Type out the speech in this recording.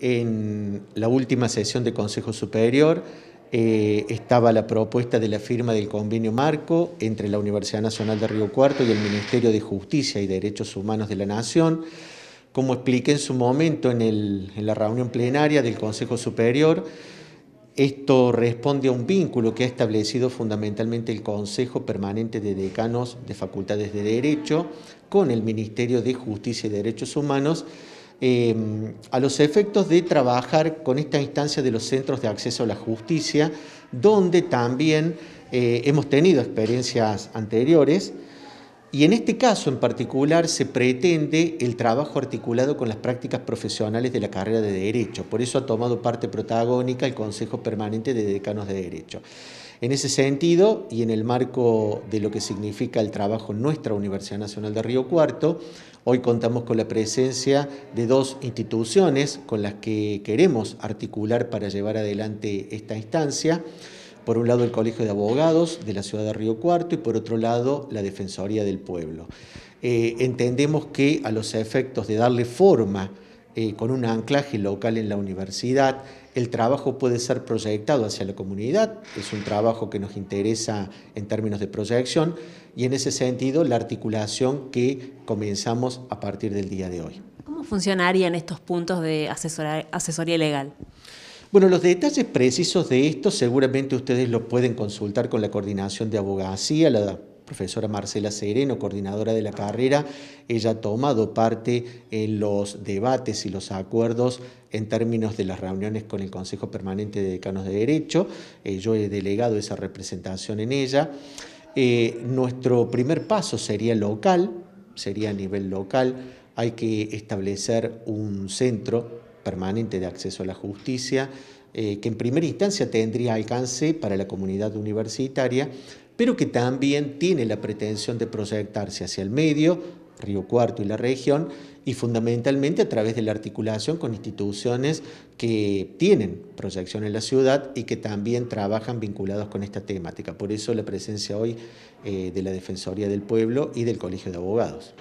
en la última sesión del Consejo Superior eh, estaba la propuesta de la firma del convenio marco entre la Universidad Nacional de Río Cuarto y el Ministerio de Justicia y Derechos Humanos de la Nación. Como expliqué en su momento en la reunión plenaria del Consejo Superior, esto responde a un vínculo que ha establecido fundamentalmente el Consejo Permanente de Decanos de Facultades de Derecho con el Ministerio de Justicia y Derechos Humanos eh, a los efectos de trabajar con esta instancia de los centros de acceso a la justicia, donde también eh, hemos tenido experiencias anteriores, y en este caso en particular se pretende el trabajo articulado con las prácticas profesionales de la carrera de Derecho. Por eso ha tomado parte protagónica el Consejo Permanente de Decanos de Derecho. En ese sentido, y en el marco de lo que significa el trabajo en nuestra Universidad Nacional de Río Cuarto, hoy contamos con la presencia de dos instituciones con las que queremos articular para llevar adelante esta instancia por un lado el Colegio de Abogados de la ciudad de Río Cuarto y por otro lado la Defensoría del Pueblo. Eh, entendemos que a los efectos de darle forma eh, con un anclaje local en la universidad, el trabajo puede ser proyectado hacia la comunidad, es un trabajo que nos interesa en términos de proyección y en ese sentido la articulación que comenzamos a partir del día de hoy. ¿Cómo funcionarían estos puntos de asesoría legal? Bueno, los detalles precisos de esto seguramente ustedes lo pueden consultar con la coordinación de abogacía, la profesora Marcela Sereno, coordinadora de la carrera, ella ha tomado parte en los debates y los acuerdos en términos de las reuniones con el Consejo Permanente de Decanos de Derecho, eh, yo he delegado esa representación en ella. Eh, nuestro primer paso sería local, sería a nivel local, hay que establecer un centro permanente de acceso a la justicia, eh, que en primera instancia tendría alcance para la comunidad universitaria, pero que también tiene la pretensión de proyectarse hacia el medio, Río Cuarto y la región, y fundamentalmente a través de la articulación con instituciones que tienen proyección en la ciudad y que también trabajan vinculados con esta temática. Por eso la presencia hoy eh, de la Defensoría del Pueblo y del Colegio de Abogados.